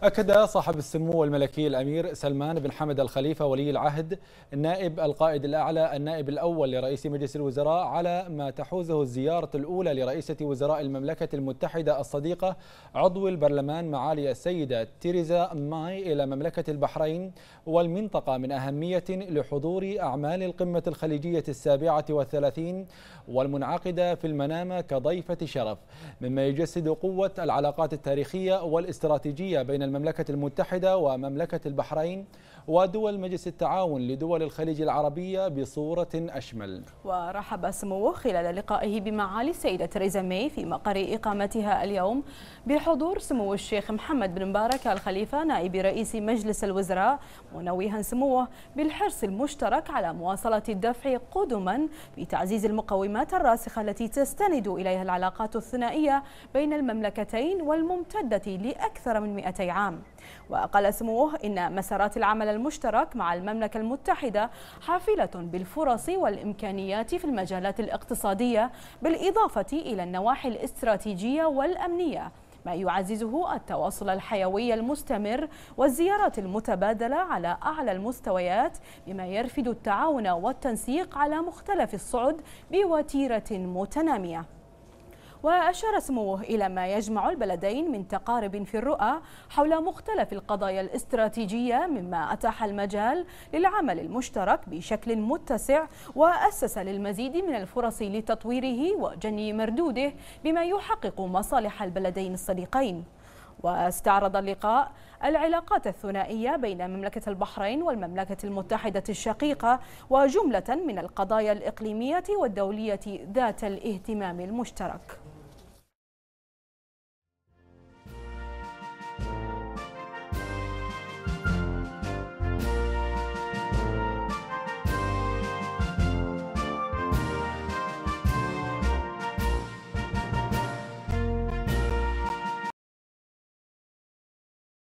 أكد صاحب السمو الملكي الأمير سلمان بن حمد الخليفة ولي العهد النائب القائد الأعلى النائب الأول لرئيس مجلس الوزراء على ما تحوزه الزيارة الأولى لرئيسة وزراء المملكة المتحدة الصديقة عضو البرلمان معالي السيدة تيريزا ماي إلى مملكة البحرين والمنطقة من أهمية لحضور أعمال القمة الخليجية السابعة والثلاثين والمنعقدة في المنامة كضيفة شرف مما يجسد قوة العلاقات التاريخية والاستراتيجية بين المملكة المتحدة ومملكة البحرين ودول مجلس التعاون لدول الخليج العربية بصورة أشمل ورحب سموه خلال لقائه بمعالي السيدة تريزا مي في مقر إقامتها اليوم بحضور سمو الشيخ محمد بن مبارك الخليفة نائب رئيس مجلس الوزراء منوها سموه بالحرص المشترك على مواصلة الدفع قدما في تعزيز المقومات الراسخة التي تستند إليها العلاقات الثنائية بين المملكتين والممتدة لأكثر من 200 عام العام وقال سموه إن مسارات العمل المشترك مع المملكة المتحدة حافلة بالفرص والإمكانيات في المجالات الاقتصادية بالإضافة إلى النواحي الاستراتيجية والأمنية ما يعززه التواصل الحيوي المستمر والزيارات المتبادلة على أعلى المستويات بما يرفد التعاون والتنسيق على مختلف الصعد بوتيرة متنامية وأشار سموه إلى ما يجمع البلدين من تقارب في الرؤى حول مختلف القضايا الاستراتيجية مما أتاح المجال للعمل المشترك بشكل متسع وأسس للمزيد من الفرص لتطويره وجني مردوده بما يحقق مصالح البلدين الصديقين واستعرض اللقاء العلاقات الثنائية بين مملكة البحرين والمملكة المتحدة الشقيقة وجملة من القضايا الإقليمية والدولية ذات الاهتمام المشترك